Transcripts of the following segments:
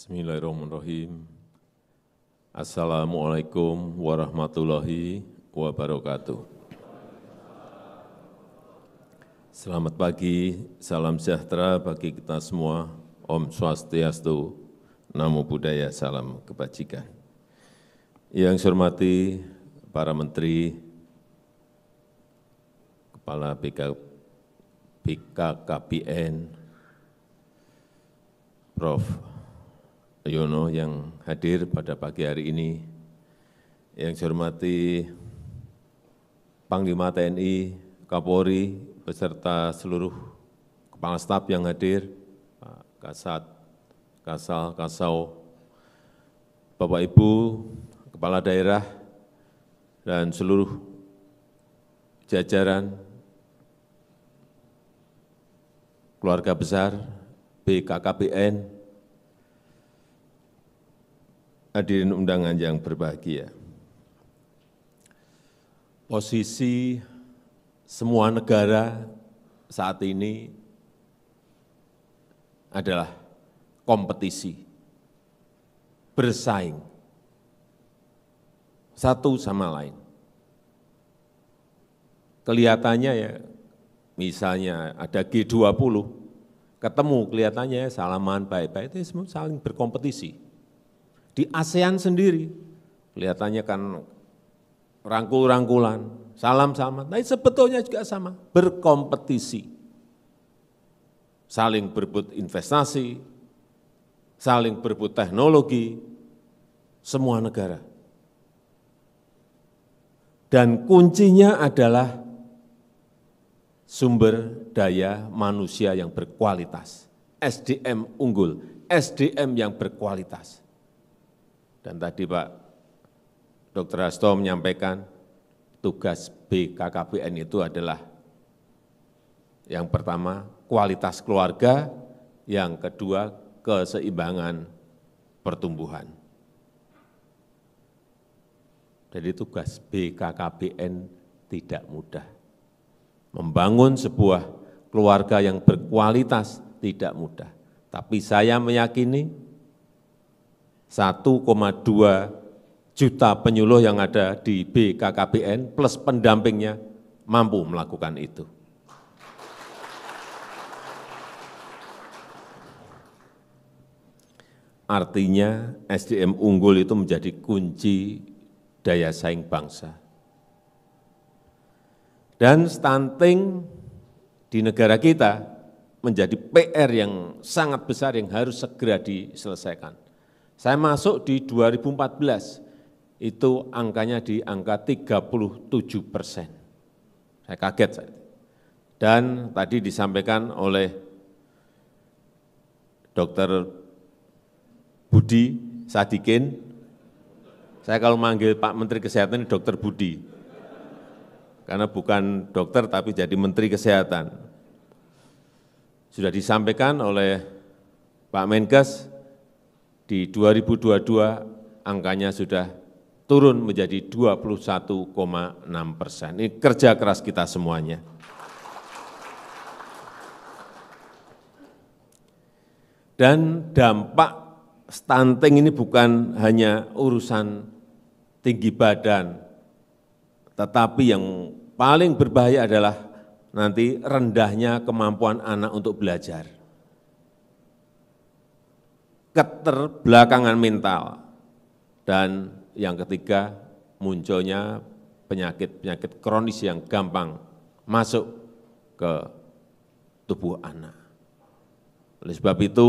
Bismillahirrahmanirrahim. Assalamualaikum warahmatullahi wabarakatuh. Selamat pagi, salam sejahtera bagi kita semua. Om Swastiastu, Namo Buddhaya, salam kebajikan. Yang saya hormati para menteri, kepala BK, BKKBN, Prof. Yono yang hadir pada pagi hari ini, yang saya hormati Panglima TNI, Kapolri, beserta seluruh Kepala Staf yang hadir, Pak Kasat, Kasal, Kasau, Bapak Ibu, Kepala Daerah, dan seluruh jajaran keluarga besar BKKBN, hadirin undangan yang berbahagia. Posisi semua negara saat ini adalah kompetisi, bersaing, satu sama lain. Kelihatannya ya, misalnya ada G20, ketemu kelihatannya ya salaman baik-baik, itu semua saling berkompetisi di ASEAN sendiri, kelihatannya kan rangkul-rangkulan, salam sama, tapi sebetulnya juga sama, berkompetisi. Saling berebut investasi, saling berebut teknologi, semua negara. Dan kuncinya adalah sumber daya manusia yang berkualitas, SDM unggul, SDM yang berkualitas dan tadi pak dr hasto menyampaikan tugas bkkbn itu adalah yang pertama kualitas keluarga, yang kedua keseimbangan pertumbuhan. Jadi tugas BKKBN tidak mudah. Membangun sebuah keluarga yang berkualitas tidak mudah. Tapi saya meyakini 1,2 juta penyuluh yang ada di BKKBN plus pendampingnya mampu melakukan itu. Artinya SDM unggul itu menjadi kunci daya saing bangsa. Dan stunting di negara kita menjadi PR yang sangat besar yang harus segera diselesaikan saya masuk di 2014, itu angkanya di angka 37 persen. Saya kaget. Dan tadi disampaikan oleh Dr. Budi Sadikin, saya kalau manggil Pak Menteri Kesehatan ini Dr. Budi, karena bukan dokter tapi jadi Menteri Kesehatan. Sudah disampaikan oleh Pak Menkes, di 2022 angkanya sudah turun menjadi 21,6 persen. Ini kerja keras kita semuanya. Dan dampak stunting ini bukan hanya urusan tinggi badan, tetapi yang paling berbahaya adalah nanti rendahnya kemampuan anak untuk belajar keterbelakangan mental, dan yang ketiga munculnya penyakit-penyakit kronis yang gampang masuk ke tubuh anak. Oleh sebab itu,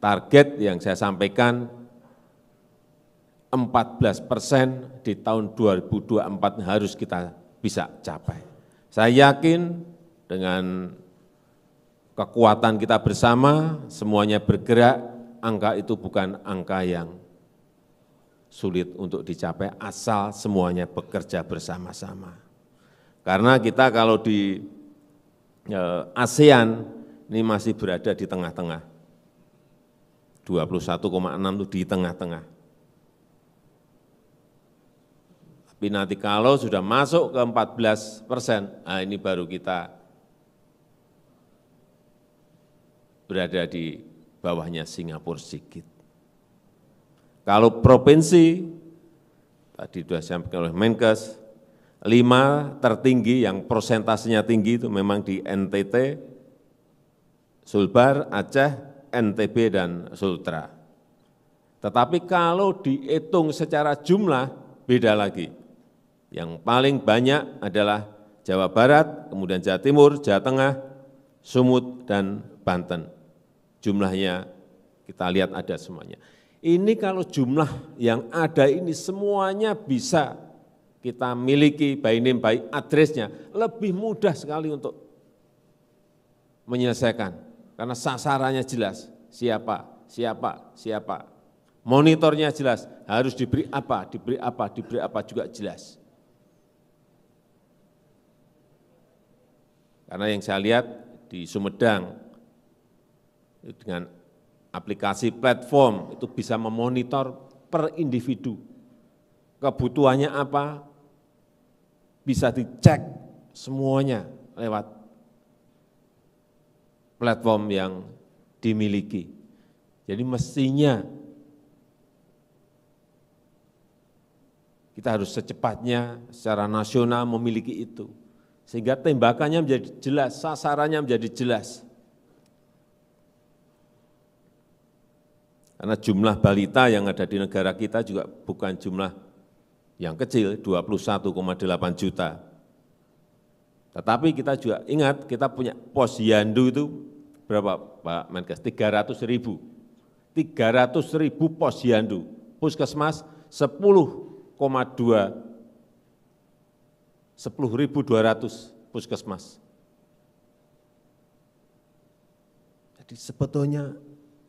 target yang saya sampaikan 14 persen di tahun 2024 harus kita bisa capai. Saya yakin dengan kekuatan kita bersama, semuanya bergerak, angka itu bukan angka yang sulit untuk dicapai asal semuanya bekerja bersama-sama. Karena kita kalau di e, ASEAN ini masih berada di tengah-tengah. 21,6 itu di tengah-tengah. Tapi nanti kalau sudah masuk ke 14 persen, nah ini baru kita berada di bawahnya Singapura sedikit. Kalau provinsi, tadi sudah sampaikan oleh Menkes, lima tertinggi yang persentasenya tinggi itu memang di NTT, Sulbar, Aceh, NTB, dan Sultra. Tetapi kalau dihitung secara jumlah, beda lagi. Yang paling banyak adalah Jawa Barat, kemudian Jawa Timur, Jawa Tengah, Sumut, dan Banten jumlahnya kita lihat ada semuanya. Ini kalau jumlah yang ada ini semuanya bisa kita miliki by name, by address-nya, lebih mudah sekali untuk menyelesaikan. Karena sasarannya jelas, siapa, siapa, siapa. Monitornya jelas, harus diberi apa, diberi apa, diberi apa juga jelas. Karena yang saya lihat di Sumedang, dengan aplikasi platform itu bisa memonitor per individu kebutuhannya apa, bisa dicek semuanya lewat platform yang dimiliki. Jadi mestinya kita harus secepatnya secara nasional memiliki itu. Sehingga tembakannya menjadi jelas, sasarannya menjadi jelas. Karena jumlah balita yang ada di negara kita juga bukan jumlah yang kecil, 21,8 juta. Tetapi kita juga ingat, kita punya pos Yandu itu berapa Pak Menkes? 300 ribu. 300 ribu pos Yandu. Puskesmas 10,2 ratus puskesmas. Jadi sebetulnya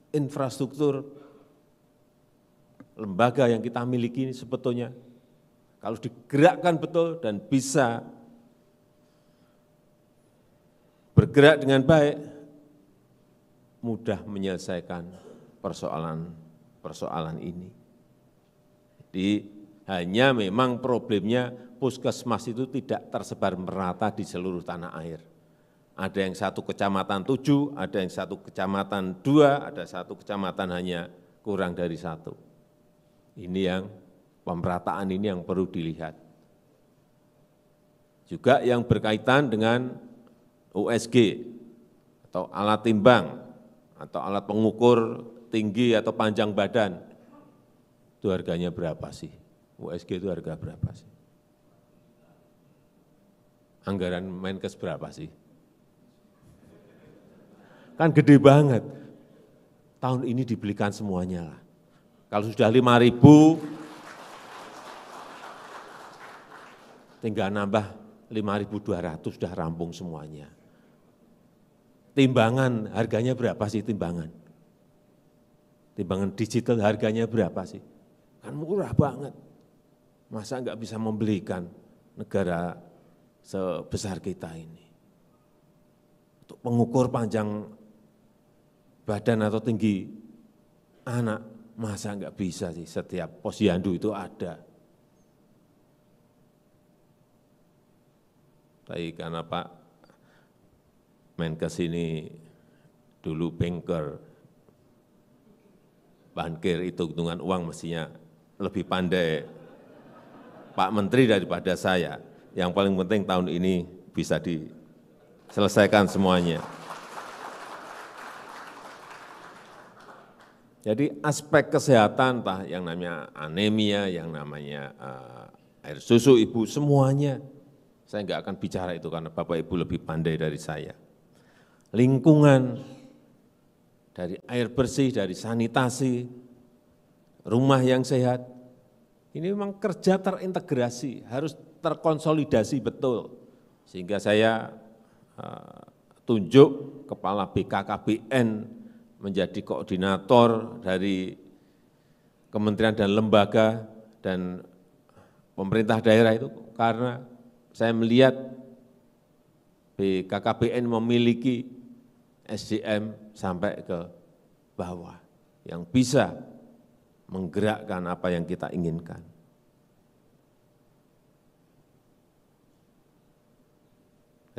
infrastruktur lembaga yang kita miliki ini sebetulnya kalau digerakkan betul dan bisa bergerak dengan baik, mudah menyelesaikan persoalan-persoalan ini. Jadi hanya memang problemnya puskesmas itu tidak tersebar merata di seluruh tanah air. Ada yang satu kecamatan tujuh, ada yang satu kecamatan dua, ada satu kecamatan hanya kurang dari satu. Ini yang pemerataan ini yang perlu dilihat. Juga yang berkaitan dengan USG atau alat timbang atau alat pengukur tinggi atau panjang badan itu harganya berapa sih? USG itu harga berapa sih? Anggaran Menkes berapa sih? Kan gede banget. Tahun ini dibelikan semuanya lah kalau sudah lima ribu tinggal nambah 5.200 sudah rampung semuanya. Timbangan harganya berapa sih timbangan? Timbangan digital harganya berapa sih? Kan murah banget. Masa enggak bisa membelikan negara sebesar kita ini? Untuk pengukur panjang badan atau tinggi anak masa enggak bisa sih setiap posyandu itu ada. Tapi karena Pak Menkes ini dulu banker, bankir itu hitungan uang mestinya lebih pandai Pak Menteri daripada saya. Yang paling penting tahun ini bisa diselesaikan semuanya. Jadi aspek kesehatan, entah yang namanya anemia, yang namanya uh, air susu ibu, semuanya. Saya enggak akan bicara itu karena Bapak Ibu lebih pandai dari saya. Lingkungan, dari air bersih, dari sanitasi, rumah yang sehat. Ini memang kerja terintegrasi, harus terkonsolidasi betul. Sehingga saya uh, tunjuk Kepala BKKBN menjadi koordinator dari kementerian dan lembaga dan pemerintah daerah itu karena saya melihat BKKBN memiliki SDM sampai ke bawah yang bisa menggerakkan apa yang kita inginkan.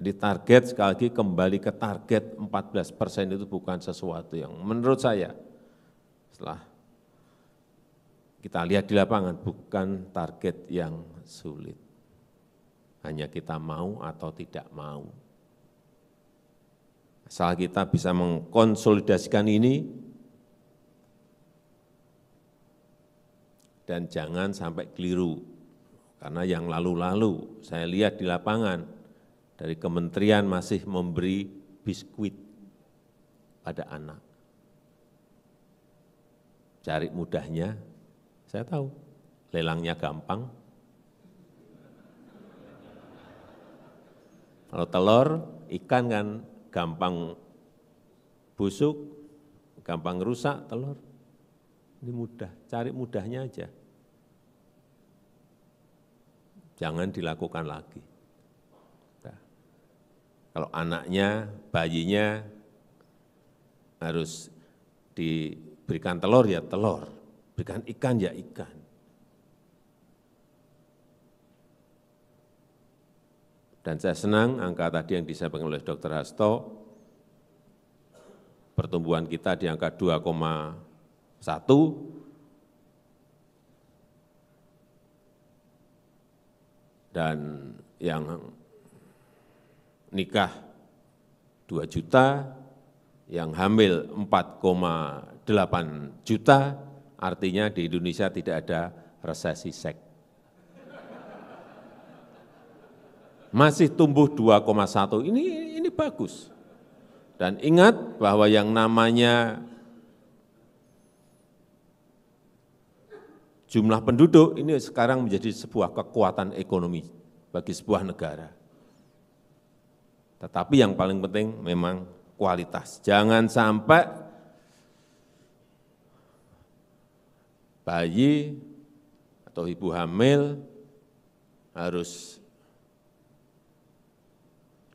Jadi target sekali lagi kembali ke target 14 persen itu bukan sesuatu yang menurut saya setelah kita lihat di lapangan bukan target yang sulit. Hanya kita mau atau tidak mau. Asal kita bisa mengkonsolidasikan ini dan jangan sampai keliru. Karena yang lalu-lalu saya lihat di lapangan dari kementerian masih memberi biskuit pada anak. Cari mudahnya, saya tahu, lelangnya gampang. Kalau telur, ikan kan gampang busuk, gampang rusak telur. Ini mudah, cari mudahnya aja. Jangan dilakukan lagi kalau anaknya, bayinya harus diberikan telur ya telur, berikan ikan ya ikan. Dan saya senang angka tadi yang disampaikan oleh Dr. Hasto, pertumbuhan kita di angka 2,1, dan yang nikah 2 juta, yang hamil 4,8 juta, artinya di Indonesia tidak ada resesi seks. Masih tumbuh 2,1, ini ini bagus. Dan ingat bahwa yang namanya jumlah penduduk ini sekarang menjadi sebuah kekuatan ekonomi bagi sebuah negara. Tetapi yang paling penting memang kualitas. Jangan sampai bayi atau ibu hamil harus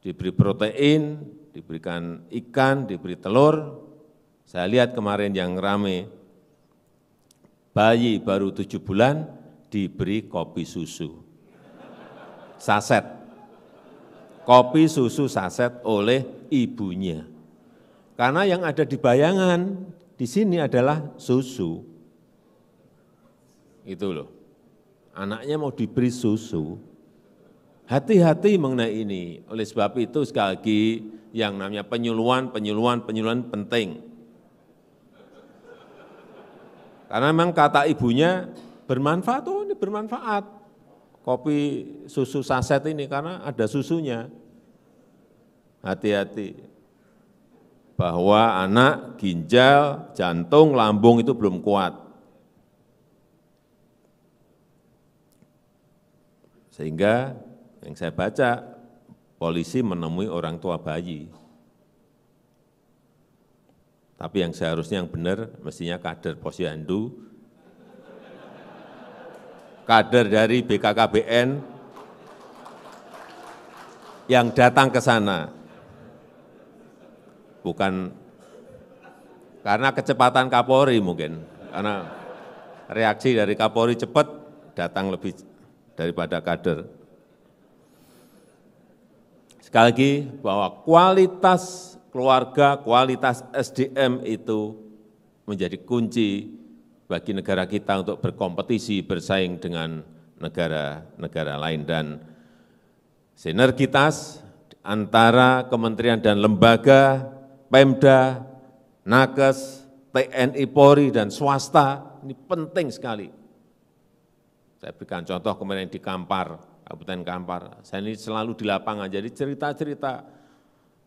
diberi protein, diberikan ikan, diberi telur. Saya lihat kemarin yang rame, bayi baru tujuh bulan diberi kopi susu, saset kopi, susu, saset oleh ibunya. Karena yang ada di bayangan di sini adalah susu. Itu loh. Anaknya mau diberi susu. Hati-hati mengenai ini. Oleh sebab itu sekali lagi yang namanya penyuluhan, penyuluhan, penyuluhan penting. Karena memang kata ibunya bermanfaat, oh ini bermanfaat kopi susu saset ini karena ada susunya. Hati-hati bahwa anak ginjal, jantung, lambung itu belum kuat. Sehingga yang saya baca polisi menemui orang tua bayi. Tapi yang seharusnya yang benar mestinya kader posyandu kader dari BKKBN yang datang ke sana. Bukan karena kecepatan Kapolri mungkin, karena reaksi dari Kapolri cepat datang lebih daripada kader. Sekali lagi, bahwa kualitas keluarga, kualitas SDM itu menjadi kunci bagi negara kita untuk berkompetisi, bersaing dengan negara-negara lain. Dan sinergitas antara kementerian dan lembaga, Pemda, Nakes, TNI, Polri, dan swasta, ini penting sekali. Saya berikan contoh kemarin di Kampar, Kabupaten Kampar, saya ini selalu di lapangan, jadi cerita-cerita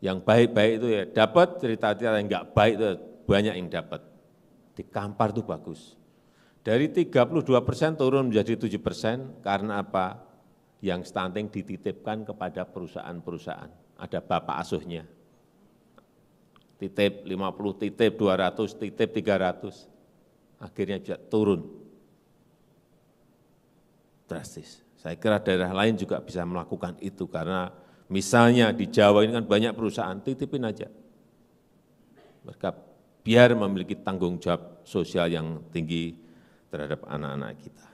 yang baik-baik itu ya dapat, cerita-cerita yang enggak baik itu banyak yang dapat di kampar itu bagus. Dari 32 persen turun menjadi 7 persen, karena apa? Yang stunting dititipkan kepada perusahaan-perusahaan. Ada bapak asuhnya. Titip 50, titip 200, titip 300. Akhirnya juga turun. Drastis. Saya kira daerah lain juga bisa melakukan itu, karena misalnya di Jawa ini kan banyak perusahaan, titipin aja. Mereka biar memiliki tanggung jawab sosial yang tinggi terhadap anak-anak kita.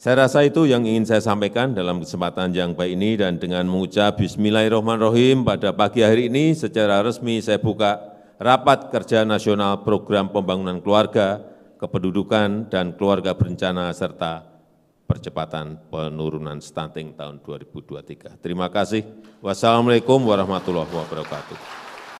Saya rasa itu yang ingin saya sampaikan dalam kesempatan yang baik ini dan dengan mengucap Bismillahirrahmanirrahim pada pagi hari ini secara resmi saya buka Rapat Kerja Nasional Program Pembangunan Keluarga, Kependudukan dan Keluarga Berencana serta Percepatan Penurunan Stunting tahun 2023. Terima kasih. Wassalamualaikum warahmatullahi wabarakatuh.